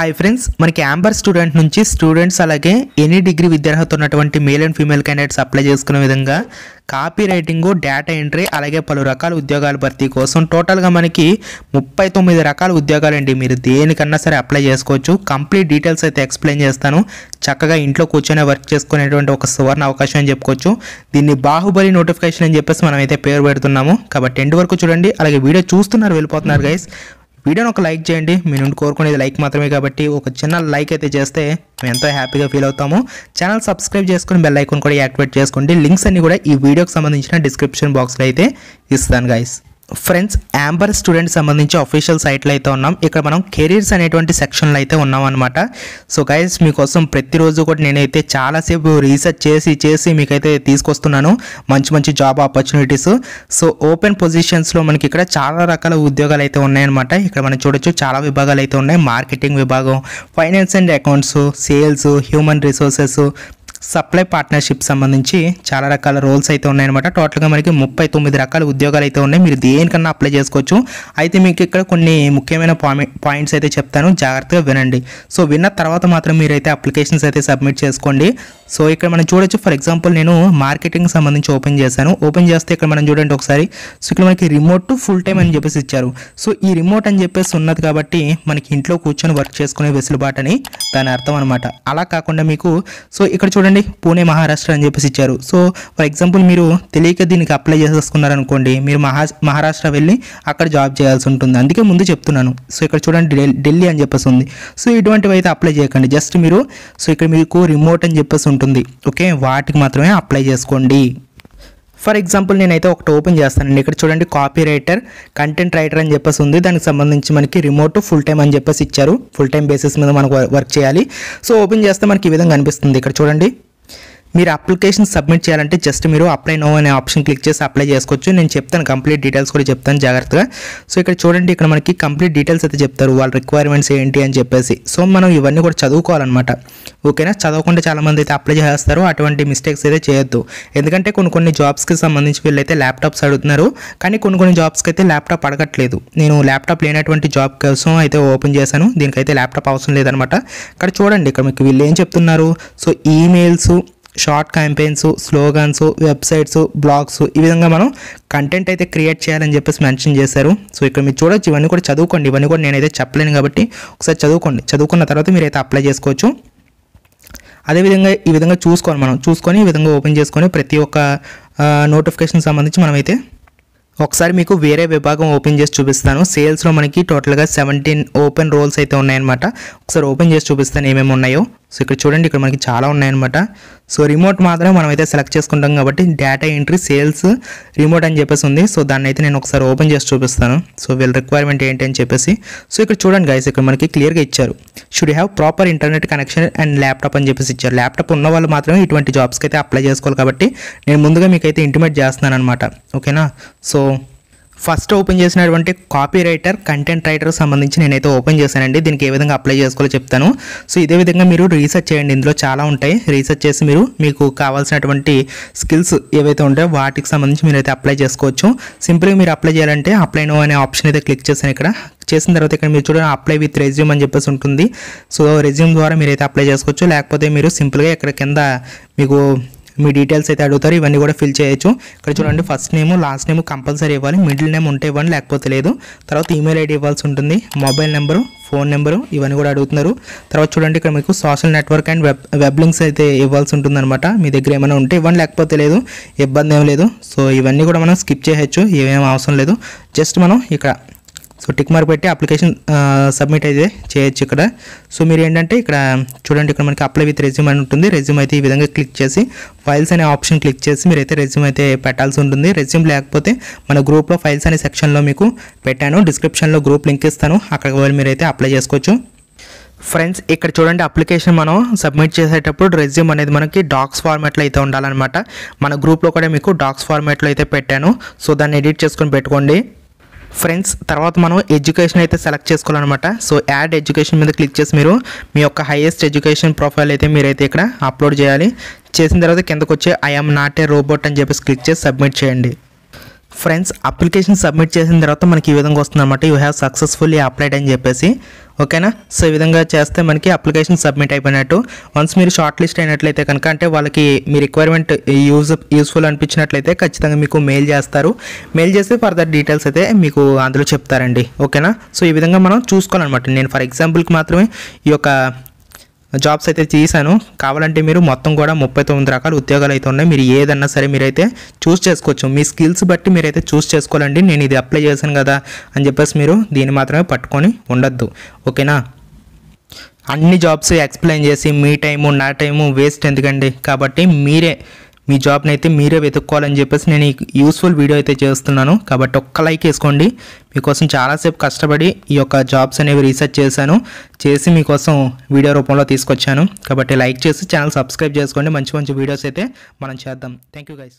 hi friends మనకి Amber student నుంచి students అలాగే ఎనీ డిగ్రీ విద్యార్హత ఉన్నటువంటి male and female candidates apply చేసుకునే విధంగా కాపీ రైటింగ్ డేటా ఎంట్రీ అలాగే పలు రకాల ఉద్యోగాల భర్తీ కోసం టోటల్గా మనకి ముప్పై తొమ్మిది రకాల ఉద్యోగాలండి మీరు దేనికన్నా సరే అప్లై చేసుకోవచ్చు కంప్లీట్ డీటెయిల్స్ అయితే ఎక్స్ప్లెయిన్ చేస్తాను చక్కగా ఇంట్లో కూర్చొని వర్క్ చేసుకునేటువంటి ఒక సువర్ణ అవకాశం అని చెప్పుకోవచ్చు దీన్ని బాహుబలి నోటిఫికేషన్ అని చెప్పేసి మనం అయితే పేరు పెడుతున్నాము కాబట్టి ఎండ్ వరకు చూడండి అలాగే వీడియో చూస్తున్నారు వెళ్ళిపోతున్నారు గైస్ వీడియోని ఒక లైక్ చేయండి మీ నుండి కోరుకునేది లైక్ మాత్రమే కాబట్టి ఒక చిన్న లైక్ అయితే చేస్తే మేము ఎంతో హ్యాపీగా ఫీల్ అవుతాము ఛానల్ సబ్స్క్రైబ్ చేసుకుని బెల్ ఐకాన్ కూడా యాక్టివేట్ చేసుకోండి లింక్స్ అన్ని కూడా ఈ వీడియోకి సంబంధించిన డిస్క్రిప్షన్ బాక్స్లో అయితే ఇస్తాను గాయస్ ఫ్రెండ్స్ యాంబర్ స్టూడెంట్ సంబంధించి అఫీషియల్ సైట్లో అయితే ఉన్నాం ఇక్కడ మనం కెరీర్స్ అనేటువంటి సెక్షన్లో అయితే ఉన్నాం అనమాట సో గైస్ మీకోసం ప్రతిరోజు కూడా నేనైతే చాలాసేపు రీసెర్చ్ చేసి చేసి మీకైతే తీసుకొస్తున్నాను మంచి మంచి జాబ్ ఆపర్చునిటీస్ సో ఓపెన్ పొజిషన్స్లో మనకి ఇక్కడ చాలా రకాల ఉద్యోగాలు అయితే ఉన్నాయన్నమాట ఇక్కడ మనం చూడొచ్చు చాలా విభాగాలు అయితే ఉన్నాయి మార్కెటింగ్ విభాగం finance and accounts sales human resources supply partnership సంబంధించి చాలా రకాల రోల్స్ అయితే ఉన్నాయన్నమాట టోటల్గా మనకి ముప్పై తొమ్మిది రకాల ఉద్యోగాలు అయితే ఉన్నాయి మీరు దేనికన్నా అప్లై చేసుకోవచ్చు అయితే మీకు ఇక్కడ కొన్ని ముఖ్యమైన పాయింట్స్ అయితే చెప్తాను జాగ్రత్తగా వినండి సో విన్న తర్వాత మాత్రం మీరైతే అప్లికేషన్స్ అయితే సబ్మిట్ చేసుకోండి సో ఇక్కడ మనం చూడొచ్చు ఫర్ ఎగ్జాంపుల్ నేను మార్కెటింగ్ సంబంధించి ఓపెన్ చేశాను ఓపెన్ చేస్తే ఇక్కడ మనం చూడండి ఒకసారి సో ఇక్కడ మనకి రిమోట్ ఫుల్ టైం అని చెప్పేసి ఇచ్చారు సో ఈ రిమోట్ అని చెప్పేసి ఉన్నది కాబట్టి మనకి ఇంట్లో కూర్చొని వర్క్ చేసుకునే వెసులుబాటు అని దాని అర్థం అనమాట అలా కాకుండా మీకు సో ఇక్కడ చూడండి చూడండి పూణే మహారాష్ట్ర అని చెప్పేసి ఇచ్చారు సో ఫర్ ఎగ్జాంపుల్ మీరు తెలియక దీనికి అప్లై చేసేసుకున్నారనుకోండి మీరు మహా మహారాష్ట్ర వెళ్ళి అక్కడ జాబ్ చేయాల్సి ఉంటుంది అందుకే ముందు చెప్తున్నాను సో ఇక్కడ చూడండి ఢిల్లీ అని చెప్పేసి ఉంది సో ఇటువంటివి అయితే అప్లై చేయకండి జస్ట్ మీరు సో ఇక్కడ మీకు రిమోట్ అని చెప్పేసి ఉంటుంది ఓకే వాటికి మాత్రమే అప్లై చేసుకోండి ఫర్ ఎగ్జాంపుల్ నేనైతే ఒకటి ఓపెన్ చేస్తానండి ఇక్కడ చూడండి కాపీ రైటర్ కంటెంట్ రైటర్ అని చెప్పేసి ఉంది దానికి సంబంధించి మనకి రిమోట్ ఫుల్ టైం అని చెప్పేసి ఇచ్చారు ఫుల్ టైం బేసిస్ మీద మనకు వర్క్ చేయాలి సో ఓపెన్ చేస్తే మనకి ఈ విధంగా అనిపిస్తుంది ఇక్కడ చూడండి మీరు అప్లికేషన్ సబ్మిట్ చేయాలంటే జస్ట్ మీరు అప్లై నో అనే ఆప్షన్ క్లిక్ చేసి అప్లై చేసుకోవచ్చు నేను చెప్తాను కంప్లీట్ డీటెయిల్స్ కూడా చెప్తాను జాగ్రత్తగా సో ఇక్కడ చూడండి ఇక్కడ మనకి కంప్లీట్ డీటెయిల్స్ అయితే చెప్తారు వాళ్ళ రిక్వైర్మెంట్స్ ఏంటి అని చెప్పేసి సో మనం ఇవన్నీ కూడా చదువుకోవాలన్నమాట ఓకేనా చదవకుండా చాలామంది అయితే అప్లై చేస్తారు అటువంటి మిస్టేక్స్ అయితే చేయొద్దు ఎందుకంటే కొన్ని కొన్ని జాబ్స్కి సంబంధించి వీళ్ళైతే ల్యాప్టాప్స్ అడుగుతున్నారు కానీ కొన్ని కొన్ని జాబ్స్కి అయితే ల్యాప్టాప్ అడగట్లేదు నేను ల్యాప్టాప్ లేనటువంటి జాబ్ కోసం అయితే ఓపెన్ చేశాను దీనికైతే ల్యాప్టాప్ అవసరం లేదనమాట ఇక్కడ చూడండి ఇక్కడ మీకు వీళ్ళు ఏం చెప్తున్నారు so emails short campaigns slogans websites blogs ఈ విధంగా మనం కంటెంట్ అయితే క్రియేట్ చేయాలని చెప్పేసి మెన్షన్ చేశారు సో ఇక్కడ మీరు చూడొచ్చు ఇవన్నీ కూడా చదువుకోండి ఇవన్నీ కూడా నేనైతే చెప్పలేను కాబట్టి ఒకసారి చదువుకోండి చదువుకున్న తర్వాత మీరైతే అప్లై చేసుకోవచ్చు అదేవిధంగా ఈ విధంగా చూసుకోవాలి మనం చూసుకొని ఈ విధంగా ఓపెన్ చేసుకొని ప్రతి ఒక్క నోటిఫికేషన్ సంబంధించి మనమైతే ఒకసారి మీకు వేరే విభాగం ఓపెన్ చేసి చూపిస్తాను సేల్స్లో మనకి టోటల్గా సెవెంటీన్ ఓపెన్ రోల్స్ అయితే ఉన్నాయన్నమాట ఒకసారి ఓపెన్ చేసి చూపిస్తాను ఏమేమి ఉన్నాయో సో ఇక్కడ చూడండి ఇక్కడ మనకి చాలా ఉన్నాయన్నమాట సో రిమోట్ మాత్రం మనం అయితే సెలెక్ట్ చేసుకుంటాం కాబట్టి డేటా ఎంట్రీ సేల్స్ రిమోట్ అని చెప్పేసి ఉంది సో దాన్ని అయితే నేను ఒకసారి ఓపెన్ చేసి చూపిస్తాను సో వీళ్ళ రిక్వైర్మెంట్ ఏంటి అని చెప్పేసి సో ఇక్కడ చూడండి గైస్ ఇక్కడ మనకి క్లియర్గా ఇచ్చారు should have proper internet connection and laptop అని చెప్పేసి ఇచ్చారు ల్యాప్టాప్ ఉన్న వాళ్ళు మాత్రమే ఇటువంటి జాబ్స్కి అయితే అప్లై చేసుకోవాలి కాబట్టి నేను ముందుగా మీకు అయితే ఇంటిమేట్ చేస్తున్నాను అనమాట ఓకేనా సో ఫస్ట్ ఓపెన్ చేసినటువంటి కాపీ రైటర్ కంటెంట్ రైటర్ సంబంధించి నేనైతే ఓపెన్ చేశానండి దీనికి ఏ విధంగా అప్లై చేసుకోవాలో చెప్తాను సో ఇదే విధంగా మీరు రీసెర్చ్ చేయండి ఇందులో చాలా ఉంటాయి రీసెర్చ్ చేసి మీరు మీకు కావాల్సినటువంటి స్కిల్స్ ఏవైతే ఉంటాయో వాటికి సంబంధించి మీరైతే అప్లై చేసుకోవచ్చు సింపుల్గా మీరు అప్లై చేయాలంటే అప్లై నో అనే ఆప్షన్ అయితే క్లిక్ చేశాను ఇక్కడ చేసిన తర్వాత ఇక్కడ మీరు చూడండి అప్లై విత్ రెజ్యూమ్ అని చెప్పేసి ఉంటుంది సో రెజ్యూమ్ ద్వారా మీరైతే అప్లై చేసుకోవచ్చు లేకపోతే మీరు సింపుల్గా ఇక్కడ కింద మీకు మీ డీటెయిల్స్ అయితే అడుగుతారు ఇవన్నీ కూడా ఫిల్ చేయొచ్చు ఇక్కడ చూడండి first name last name compulsory ఇవ్వాలి మిడిల్ నేమ్ ఉంటే ఇవ్వండి లేకపోతే లేదు తర్వాత ఈమెయిల్ ఐడి ఇవ్వాల్సి ఉంటుంది మొబైల్ నెంబరు ఫోన్ నెంబరు ఇవన్నీ కూడా అడుగుతున్నారు తర్వాత చూడండి ఇక్కడ మీకు social network and web web links అయితే ఇవ్వాల్సి ఉంటుందన్నమాట మీ దగ్గర ఏమైనా ఉంటే ఇవ్వండి లేకపోతే లేదు ఇబ్బంది ఏం లేదు సో ఇవన్నీ కూడా మనం స్కిప్ చేయొచ్చు ఏమేమి అవసరం లేదు జస్ట్ మనం ఇక్కడ సో టిక్ మార్క్ పెట్టి అప్లికేషన్ సబ్మిట్ అయితే చేయొచ్చు ఇక్కడ సో మీరు ఏంటంటే ఇక్కడ చూడండి ఇక్కడ మనకి అప్లై విత్ రెజ్యూమ్ అని ఉంటుంది రెజ్యూమ్ అయితే ఈ విధంగా క్లిక్ చేసి ఫైల్స్ అనే ఆప్షన్ క్లిక్ చేసి మీరైతే రెజ్యూమ్ అయితే పెట్టాల్సి ఉంటుంది రెజ్యూమ్ లేకపోతే మన గ్రూప్లో ఫైల్స్ అనే సెక్షన్లో మీకు పెట్టాను డిస్క్రిప్షన్లో గ్రూప్ లింక్ ఇస్తాను అక్కడికి వెళ్ళి మీరైతే అప్లై చేసుకోవచ్చు ఫ్రెండ్స్ ఇక్కడ చూడండి అప్లికేషన్ మనం సబ్మిట్ చేసేటప్పుడు రెజ్యూమ్ అనేది మనకి డాక్స్ ఫార్మాట్లో అయితే ఉండాలన్నమాట మన గ్రూప్లో కూడా మీకు డాక్స్ ఫార్మాట్లో అయితే పెట్టాను సో దాన్ని ఎడిట్ చేసుకొని పెట్టుకోండి ఫ్రెండ్స్ తర్వాత మనం ఎడ్యుకేషన్ అయితే సెలెక్ట్ చేసుకోవాలన్నమాట సో యాడ్ ఎడ్యుకేషన్ మీద క్లిక్ చేసి మీరు మీ యొక్క హైయెస్ట్ ఎడ్యుకేషన్ ప్రొఫైల్ అయితే మీరైతే ఇక్కడ అప్లోడ్ చేయాలి చేసిన తర్వాత కిందకు వచ్చి ఐఎమ్ నాట్ ఏ రోబోట్ అని చెప్పేసి క్లిక్ చేసి సబ్మిట్ చేయండి ఫ్రెండ్స్ అప్లికేషన్ సబ్మిట్ చేసిన తర్వాత మనకి ఈ విధంగా వస్తుంది అనమాట యూ హ్యావ్ సక్సెస్ఫుల్లీ అప్లైడ్ అని చెప్పేసి ఓకేనా సో ఈ విధంగా చేస్తే మనకి అప్లికేషన్ సబ్మిట్ అయిపోయినట్టు వన్స్ మీరు షార్ట్ లిస్ట్ అయినట్లయితే కనుక అంటే వాళ్ళకి మీ రిక్వైర్మెంట్ యూజ్ యూస్ఫుల్ అనిపించినట్లయితే ఖచ్చితంగా మీకు మెయిల్ చేస్తారు మెయిల్ చేసి ఫర్దర్ డీటెయిల్స్ అయితే మీకు అందులో చెప్తారండి ఓకేనా సో ఈ విధంగా మనం చూసుకోవాలన్నమాట నేను ఫర్ ఎగ్జాంపుల్కి మాత్రమే ఈ యొక్క జాబ్స్ అయితే చేశాను కావాలంటే మీరు మొత్తం కూడా ముప్పై తొమ్మిది రకాల ఉద్యోగాలు అయితే ఉన్నాయి మీరు ఏదన్నా సరే మీరైతే చూస్ చేసుకోవచ్చు మీ స్కిల్స్ బట్టి మీరైతే చూస్ చేసుకోవాలండి నేను ఇది అప్లై చేశాను కదా అని చెప్పేసి మీరు దీన్ని మాత్రమే పట్టుకొని ఉండొద్దు ఓకేనా అన్ని జాబ్స్ ఎక్స్ప్లెయిన్ చేసి మీ టైము నా టైము వేస్ట్ ఎందుకండి కాబట్టి మీరే మీ జాబ్ని అయితే మీరే వెతుక్కోవాలని చెప్పేసి నేను యూస్ఫుల్ వీడియో అయితే చేస్తున్నాను కాబట్టి ఒక్క లైక్ వేసుకోండి మీకోసం చాలాసేపు కష్టపడి ఈ యొక్క జాబ్స్ అనేవి రీసెర్చ్ చేశాను చేసి మీకోసం వీడియో రూపంలో తీసుకొచ్చాను కాబట్టి లైక్ చేసి ఛానల్ సబ్స్క్రైబ్ చేసుకోండి మంచి మంచి వీడియోస్ అయితే మనం చేద్దాం థ్యాంక్ యూ గైస్